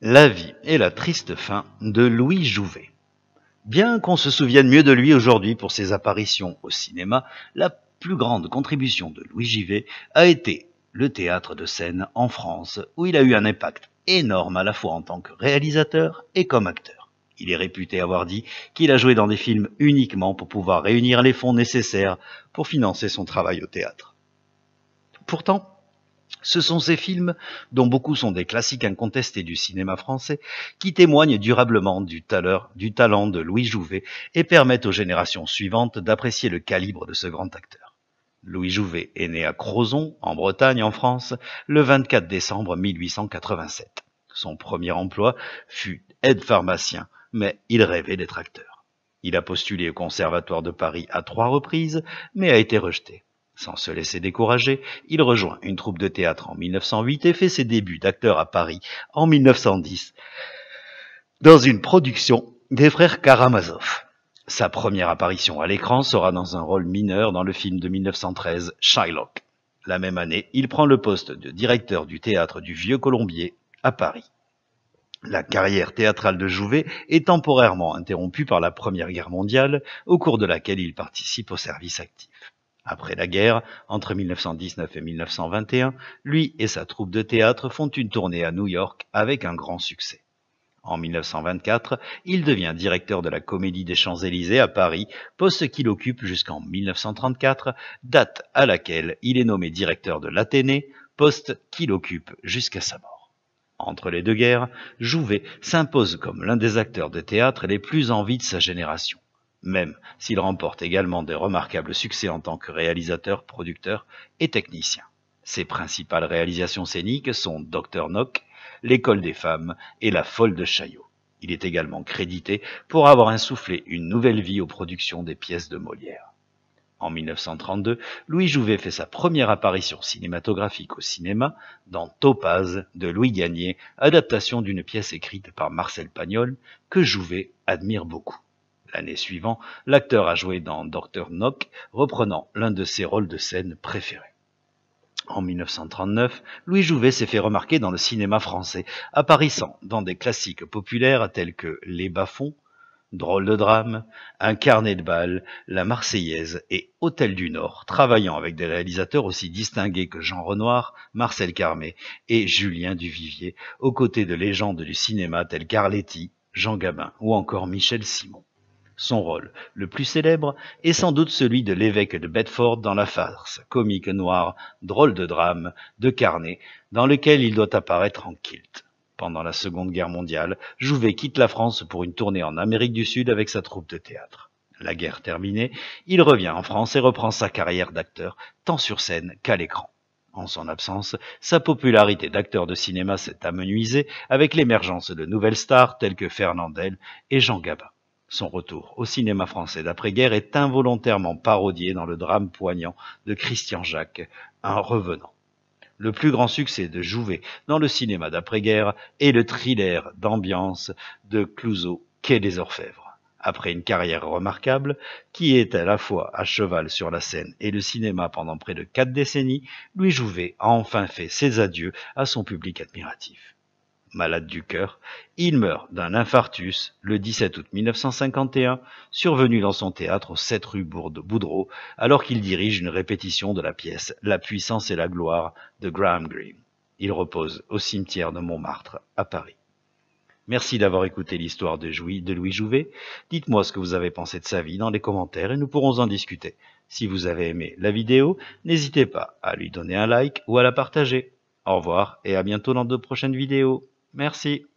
La vie et la triste fin de Louis Jouvet. Bien qu'on se souvienne mieux de lui aujourd'hui pour ses apparitions au cinéma, la plus grande contribution de Louis Jouvet a été le théâtre de scène en France, où il a eu un impact énorme à la fois en tant que réalisateur et comme acteur. Il est réputé avoir dit qu'il a joué dans des films uniquement pour pouvoir réunir les fonds nécessaires pour financer son travail au théâtre. Pourtant, ce sont ces films, dont beaucoup sont des classiques incontestés du cinéma français, qui témoignent durablement du, talent de Louis Jouvet et permettent aux générations suivantes d'apprécier le calibre de ce grand acteur. Louis Jouvet est né à Crozon, en Bretagne, en France, le 24 décembre 1887. Son premier emploi fut aide-pharmacien, mais il rêvait d'être acteur. Il a postulé au Conservatoire de Paris à trois reprises, mais a été rejeté. Sans se laisser décourager, il rejoint une troupe de théâtre en 1908 et fait ses débuts d'acteur à Paris en 1910 dans une production des frères Karamazov. Sa première apparition à l'écran sera dans un rôle mineur dans le film de 1913 Shylock. La même année, il prend le poste de directeur du théâtre du Vieux Colombier à Paris. La carrière théâtrale de Jouvet est temporairement interrompue par la Première Guerre mondiale, au cours de laquelle il participe au service actif. Après la guerre, entre 1919 et 1921, lui et sa troupe de théâtre font une tournée à New York avec un grand succès. En 1924, il devient directeur de la Comédie des Champs-Élysées à Paris, poste qu'il occupe jusqu'en 1934, date à laquelle il est nommé directeur de l'Athénée, poste qu'il occupe jusqu'à sa mort. Entre les deux guerres, Jouvet s'impose comme l'un des acteurs de théâtre les plus en vie de sa génération même s'il remporte également des remarquables succès en tant que réalisateur, producteur et technicien. Ses principales réalisations scéniques sont Docteur Nock, L'école des femmes et La folle de Chaillot. Il est également crédité pour avoir insufflé une nouvelle vie aux productions des pièces de Molière. En 1932, Louis Jouvet fait sa première apparition cinématographique au cinéma dans Topaz de Louis Gagné, adaptation d'une pièce écrite par Marcel Pagnol que Jouvet admire beaucoup. L'année suivante, l'acteur a joué dans Dr. Nock, reprenant l'un de ses rôles de scène préférés. En 1939, Louis Jouvet s'est fait remarquer dans le cinéma français, apparaissant dans des classiques populaires tels que Les Bafons, Drôle de drame, Un carnet de balles, La Marseillaise et Hôtel du Nord, travaillant avec des réalisateurs aussi distingués que Jean Renoir, Marcel Carmé et Julien Duvivier, aux côtés de légendes du cinéma tels qu'Arletti, Jean Gabin ou encore Michel Simon. Son rôle le plus célèbre est sans doute celui de l'évêque de Bedford dans la farce comique noire Drôle de drame de Carnet, dans lequel il doit apparaître en kilt. Pendant la Seconde Guerre mondiale, Jouvet quitte la France pour une tournée en Amérique du Sud avec sa troupe de théâtre. La guerre terminée, il revient en France et reprend sa carrière d'acteur, tant sur scène qu'à l'écran. En son absence, sa popularité d'acteur de cinéma s'est amenuisée avec l'émergence de nouvelles stars telles que Fernandel et Jean Gabin. Son retour au cinéma français d'après-guerre est involontairement parodié dans le drame poignant de Christian Jacques, Un revenant. Le plus grand succès de Jouvet dans le cinéma d'après-guerre est le thriller d'ambiance de Clouseau, Quai des Orfèvres. Après une carrière remarquable, qui est à la fois à cheval sur la scène et le cinéma pendant près de quatre décennies, Louis Jouvet a enfin fait ses adieux à son public admiratif malade du cœur, il meurt d'un infarctus le 17 août 1951, survenu dans son théâtre au 7 rue Boudreau, alors qu'il dirige une répétition de la pièce La puissance et la gloire de Graham Greene. Il repose au cimetière de Montmartre, à Paris. Merci d'avoir écouté l'histoire de, de Louis Jouvet. Dites-moi ce que vous avez pensé de sa vie dans les commentaires et nous pourrons en discuter. Si vous avez aimé la vidéo, n'hésitez pas à lui donner un like ou à la partager. Au revoir et à bientôt dans de prochaines vidéos. Merci.